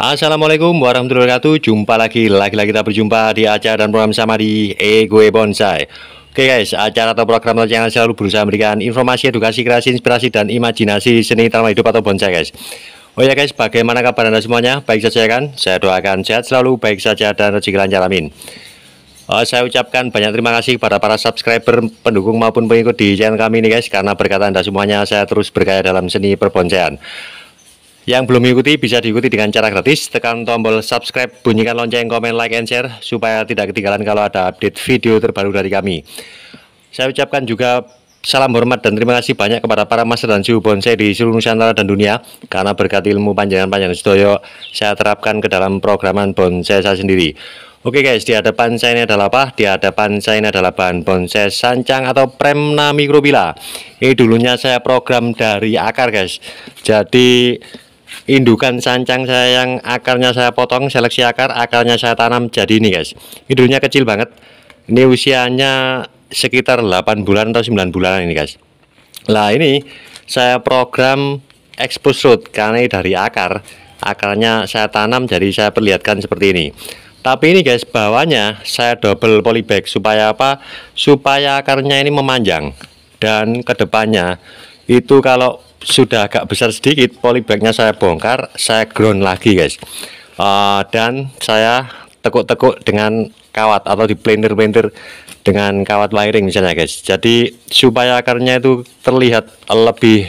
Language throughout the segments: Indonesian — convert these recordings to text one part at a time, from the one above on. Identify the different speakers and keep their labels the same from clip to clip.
Speaker 1: Assalamualaikum warahmatullahi wabarakatuh Jumpa lagi, lagi-lagi kita berjumpa di acara dan program sama di Egoe Bonsai Oke guys, acara atau program yang selalu berusaha memberikan informasi, edukasi, kreasi, inspirasi, dan imajinasi seni tanpa hidup atau bonsai guys Oh ya guys, bagaimana kabar anda semuanya? Baik saja kan? Saya doakan sehat selalu, baik saja dan rezeki lancar amin uh, saya ucapkan banyak terima kasih kepada para subscriber, pendukung maupun pengikut di channel kami ini guys karena berkat Anda semuanya saya terus berkaya dalam seni perboncean yang belum mengikuti bisa diikuti dengan cara gratis. Tekan tombol subscribe, bunyikan lonceng, komen, like, and share supaya tidak ketinggalan kalau ada update video terbaru dari kami. Saya ucapkan juga salam hormat dan terima kasih banyak kepada para master dan suhu bonsai di seluruh Nusantara dan dunia karena berkat ilmu panjangan-panjangan sedoyo saya terapkan ke dalam programan bonsai saya sendiri Oke guys, di hadapan saya ini adalah apa? Di hadapan saya ini adalah bahan bonsai sancang atau premna mikrobila Ini dulunya saya program dari akar guys Jadi indukan sancang saya yang akarnya saya potong seleksi akar akarnya saya tanam jadi ini guys hidupnya kecil banget ini usianya sekitar 8 bulan atau 9 bulan ini guys lah ini saya program expose root karena ini dari akar akarnya saya tanam jadi saya perlihatkan seperti ini tapi ini guys bawahnya saya double polybag supaya apa supaya akarnya ini memanjang dan kedepannya itu kalau sudah agak besar sedikit polybagnya saya bongkar saya ground lagi guys uh, dan saya tekuk-tekuk dengan kawat atau di blender blender dengan kawat wiring misalnya guys jadi supaya akarnya itu terlihat lebih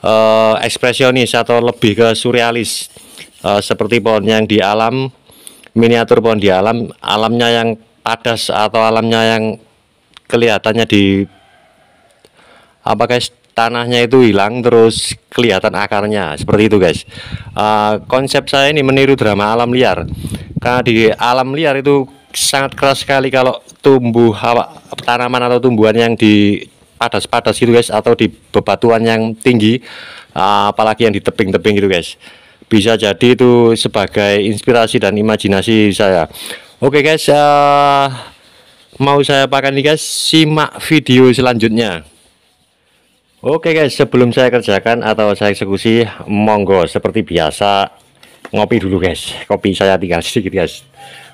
Speaker 1: uh, ekspresionis atau lebih ke surrealis uh, seperti pohon yang di alam miniatur pohon di alam alamnya yang padas atau alamnya yang kelihatannya di apa guys tanahnya itu hilang terus kelihatan akarnya seperti itu guys uh, konsep saya ini meniru drama alam liar karena di alam liar itu sangat keras sekali kalau tumbuh hawa, tanaman atau tumbuhan yang di padas-padas gitu guys atau di bebatuan yang tinggi uh, apalagi yang di tebing-tebing gitu guys bisa jadi itu sebagai inspirasi dan imajinasi saya oke okay guys uh, mau saya pakai nih guys simak video selanjutnya Oke guys, sebelum saya kerjakan atau saya eksekusi, monggo seperti biasa ngopi dulu guys. Kopi saya tinggal sedikit guys.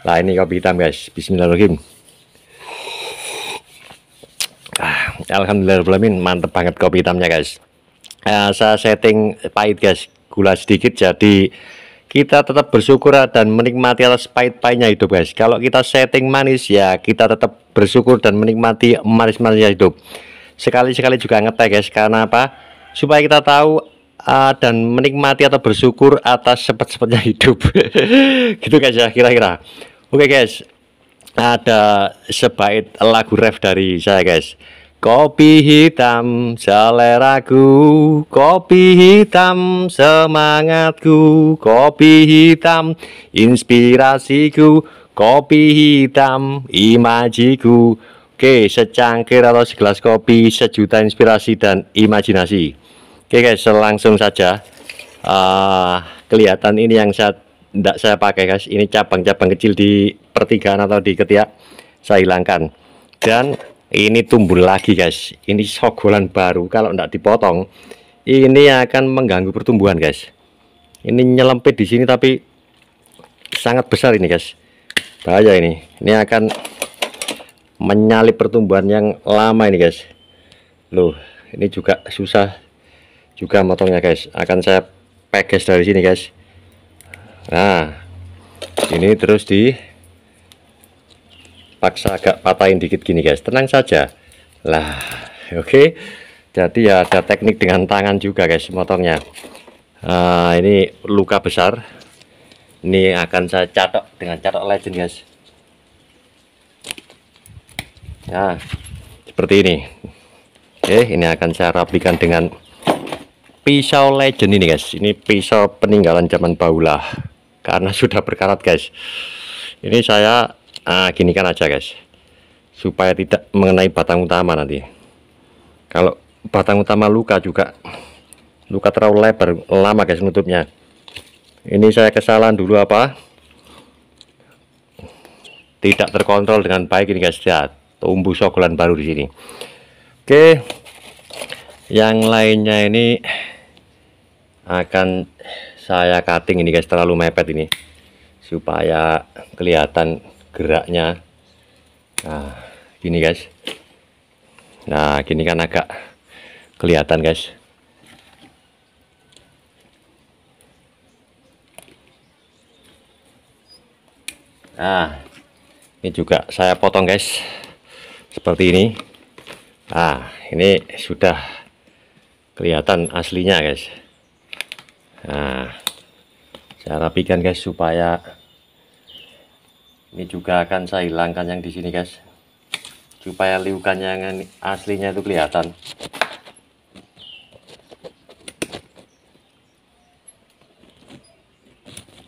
Speaker 1: Nah ini kopi hitam guys. Bismillahirrahmanirrahim. Ah, Alhamdulillahirrahmanirrahim, mantep banget kopi hitamnya guys. Nah, saya setting pahit guys, gula sedikit jadi kita tetap bersyukur dan menikmati atas pahit-pahitnya hidup guys. Kalau kita setting manis ya kita tetap bersyukur dan menikmati manis-manisnya hidup sekali-sekali juga ngeteh guys karena apa supaya kita tahu uh, dan menikmati atau bersyukur atas sepet-sepetnya hidup gitu guys ya kira-kira oke okay, guys ada sebaik lagu ref dari saya guys Kopi hitam seleraku, kopi hitam semangatku, kopi hitam inspirasiku, kopi hitam imajiku, Oke, secangkir atau segelas kopi, sejuta inspirasi dan imajinasi. Oke guys, langsung saja. Uh, kelihatan ini yang saya tidak saya pakai guys. Ini cabang-cabang kecil di pertigaan atau di ketiak saya hilangkan. Dan ini tumbuh lagi guys. Ini sogolan baru. Kalau tidak dipotong, ini akan mengganggu pertumbuhan guys. Ini nyelempit di sini tapi sangat besar ini guys. Bahaya ini. Ini akan menyalip pertumbuhan yang lama ini guys loh ini juga susah juga motongnya guys akan saya peges dari sini guys nah ini terus di paksa agak patahin dikit gini guys tenang saja lah oke okay. jadi ya ada teknik dengan tangan juga guys motongnya nah, ini luka besar ini akan saya catok dengan catok legend guys Ya seperti ini. Oke, ini akan saya rapikan dengan pisau legend ini, guys. Ini pisau peninggalan zaman baula karena sudah berkarat, guys. Ini saya ah, gini kan aja, guys. Supaya tidak mengenai batang utama nanti. Kalau batang utama luka juga luka terlalu lebar, lama, guys, nutupnya. Ini saya kesalahan dulu apa? Tidak terkontrol dengan baik ini, guys. Lihat ya, tumbuh sokolan baru di sini oke yang lainnya ini akan saya cutting ini guys terlalu mepet ini supaya kelihatan geraknya nah gini guys nah gini kan agak kelihatan guys nah ini juga saya potong guys seperti ini nah ini sudah kelihatan aslinya guys nah saya rapikan guys supaya ini juga akan saya hilangkan yang di sini guys supaya liukannya yang aslinya itu kelihatan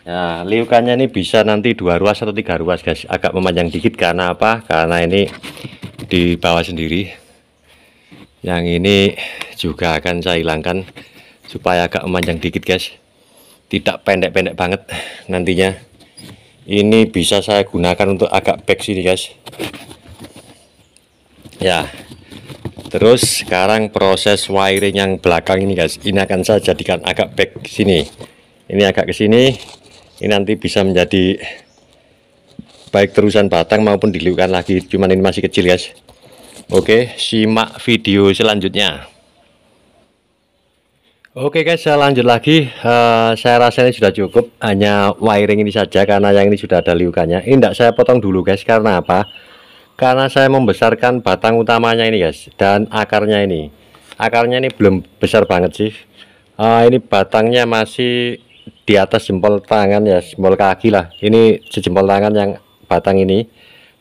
Speaker 1: Nah, liukannya ini bisa nanti dua ruas atau tiga ruas guys agak memanjang dikit karena apa karena ini di bawah sendiri yang ini juga akan saya hilangkan supaya agak memanjang dikit guys tidak pendek-pendek banget nantinya ini bisa saya gunakan untuk agak back sini guys ya terus sekarang proses wiring yang belakang ini guys ini akan saya jadikan agak back sini ini agak ke sini ini nanti bisa menjadi baik terusan batang maupun diliukan lagi cuman ini masih kecil guys oke simak video selanjutnya Oke guys saya lanjut lagi uh, saya ini sudah cukup hanya wiring ini saja karena yang ini sudah ada liukannya ini tidak saya potong dulu guys karena apa karena saya membesarkan batang utamanya ini guys dan akarnya ini akarnya ini belum besar banget sih uh, ini batangnya masih di atas jempol tangan ya jempol kaki lah ini sejempol tangan yang batang ini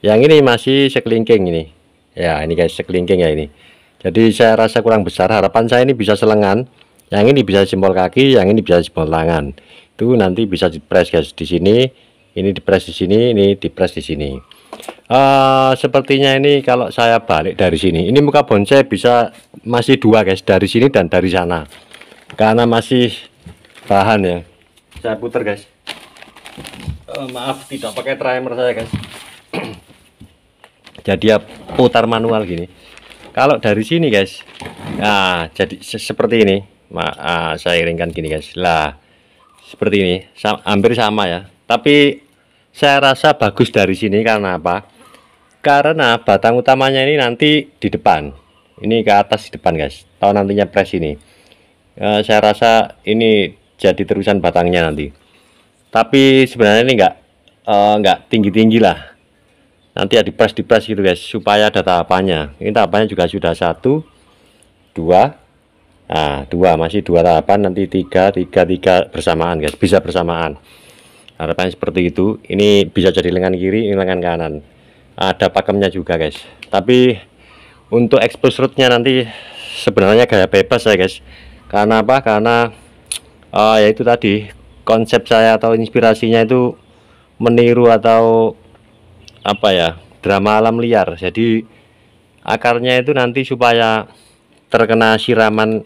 Speaker 1: yang ini masih sekelingking ini ya ini guys sekelingking ya ini jadi saya rasa kurang besar harapan saya ini bisa selengan yang ini bisa jempol kaki yang ini bisa jempol tangan itu nanti bisa dipres guys di sini ini dipres di sini ini dipres di sini uh, sepertinya ini kalau saya balik dari sini ini muka bonsai bisa masih dua guys dari sini dan dari sana karena masih bahan ya saya putar guys Eh, maaf tidak pakai timer saya guys jadi ya putar manual gini kalau dari sini guys nah jadi se seperti ini Ma ah, saya iringkan gini guys lah seperti ini Sa hampir sama ya tapi saya rasa bagus dari sini karena apa karena batang utamanya ini nanti di depan ini ke atas di depan guys Tahu nantinya press ini eh, saya rasa ini jadi terusan batangnya nanti tapi sebenarnya ini enggak uh, eh, tinggi-tinggi lah nanti ya dipres dipres gitu guys supaya ada tahapannya ini tahapannya juga sudah satu dua nah dua masih dua tahapan nanti tiga tiga tiga bersamaan guys bisa bersamaan harapannya seperti itu ini bisa jadi lengan kiri ini lengan kanan ada pakemnya juga guys tapi untuk expose rootnya nanti sebenarnya gaya bebas ya guys karena apa karena uh, ya itu tadi konsep saya atau inspirasinya itu meniru atau apa ya drama alam liar jadi akarnya itu nanti supaya terkena siraman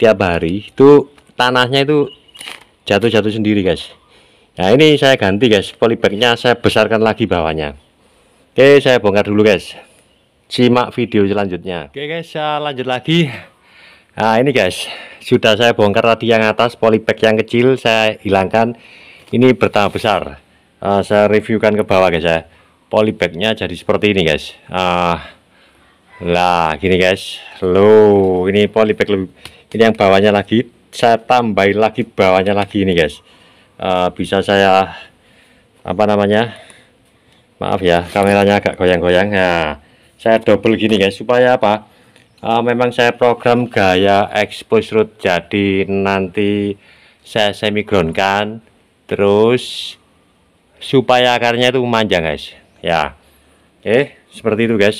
Speaker 1: tiap hari itu tanahnya itu jatuh-jatuh sendiri guys nah ini saya ganti guys polybagnya saya besarkan lagi bawahnya oke saya bongkar dulu guys simak video selanjutnya oke guys saya lanjut lagi Nah ini guys, sudah saya bongkar tadi yang atas, polybag yang kecil saya hilangkan. Ini bertambah besar. Uh, saya reviewkan ke bawah guys ya. Polybagnya jadi seperti ini guys. Uh, lah gini guys. Lo ini polybag lebih. Ini yang bawahnya lagi. Saya tambahin lagi bawahnya lagi ini guys. Uh, bisa saya apa namanya? Maaf ya, kameranya agak goyang-goyang. Nah, saya double gini guys supaya apa? uh, memang saya program gaya expose root jadi nanti saya semi ground kan terus supaya akarnya itu memanjang guys ya eh seperti itu guys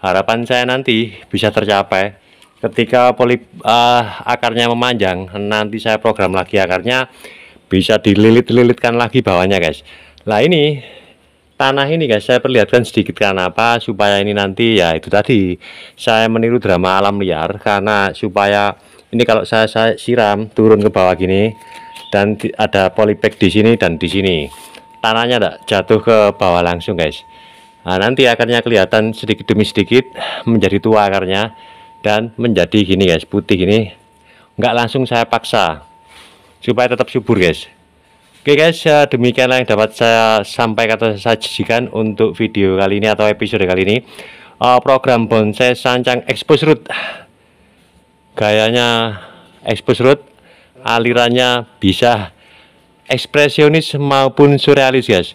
Speaker 1: harapan saya nanti bisa tercapai ketika poli uh, akarnya memanjang nanti saya program lagi akarnya bisa dililit-lilitkan lagi bawahnya guys nah ini tanah ini guys saya perlihatkan sedikit karena apa supaya ini nanti ya itu tadi saya meniru drama alam liar karena supaya ini kalau saya, saya siram turun ke bawah gini dan ada polybag di sini dan di sini tanahnya tidak jatuh ke bawah langsung guys nah, nanti akarnya kelihatan sedikit demi sedikit menjadi tua akarnya dan menjadi gini guys putih ini nggak langsung saya paksa supaya tetap subur guys Oke okay guys, ya demikianlah yang dapat saya sampaikan atau saya sajikan untuk video kali ini atau episode kali ini uh, Program bonsai sancang expose root Gayanya expose root, alirannya bisa ekspresionis maupun surrealis guys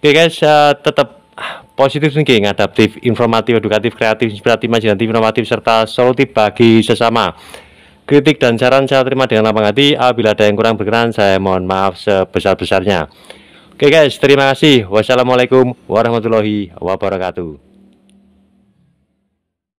Speaker 1: Oke okay guys, uh, tetap positif thinking, adaptif, informatif, edukatif, kreatif, inspiratif, imajinatif, inovatif, serta solutif bagi sesama Kritik dan saran saya terima dengan lapang hati. Apabila ada yang kurang berkenan, saya mohon maaf sebesar-besarnya. Oke guys, terima kasih. Wassalamualaikum warahmatullahi wabarakatuh.